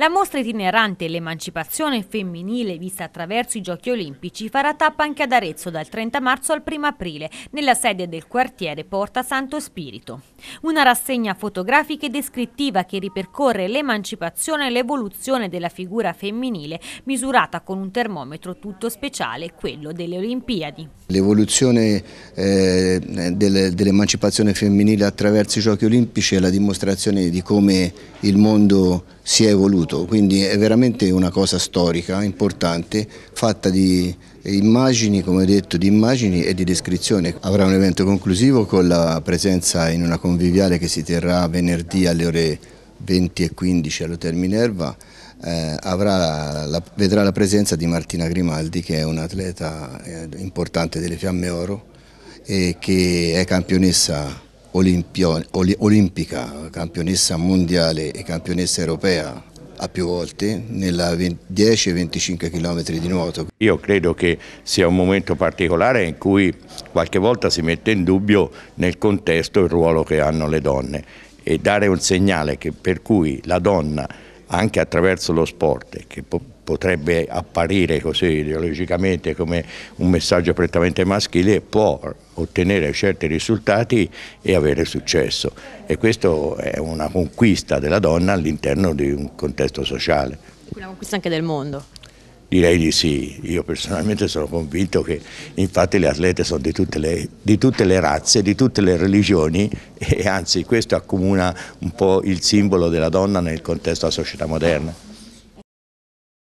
La mostra itinerante L'emancipazione femminile vista attraverso i Giochi Olimpici farà tappa anche ad Arezzo dal 30 marzo al 1 aprile nella sede del quartiere Porta Santo Spirito. Una rassegna fotografica e descrittiva che ripercorre l'emancipazione e l'evoluzione della figura femminile misurata con un termometro tutto speciale, quello delle Olimpiadi. L'evoluzione eh, dell'emancipazione femminile attraverso i Giochi Olimpici è la dimostrazione di come il mondo si è evoluto, quindi è veramente una cosa storica, importante, fatta di immagini, come ho detto, di immagini e di descrizione. Avrà un evento conclusivo con la presenza in una conviviale che si terrà venerdì alle ore 20 e 15 all'Hotel Minerva, eh, la, vedrà la presenza di Martina Grimaldi che è un'atleta eh, importante delle Fiamme Oro e che è campionessa olimpio, olimpica, campionessa mondiale e campionessa europea a più volte nella 10-25 km di nuoto. Io credo che sia un momento particolare in cui qualche volta si mette in dubbio nel contesto il ruolo che hanno le donne e dare un segnale che, per cui la donna anche attraverso lo sport, che potrebbe apparire così ideologicamente come un messaggio prettamente maschile, può ottenere certi risultati e avere successo. E questa è una conquista della donna all'interno di un contesto sociale. Una conquista anche del mondo. Direi di sì, io personalmente sono convinto che infatti le atlete sono di tutte le, di tutte le, razze, di tutte le religioni e anzi questo accomuna un po' il simbolo della donna nel contesto della società moderna.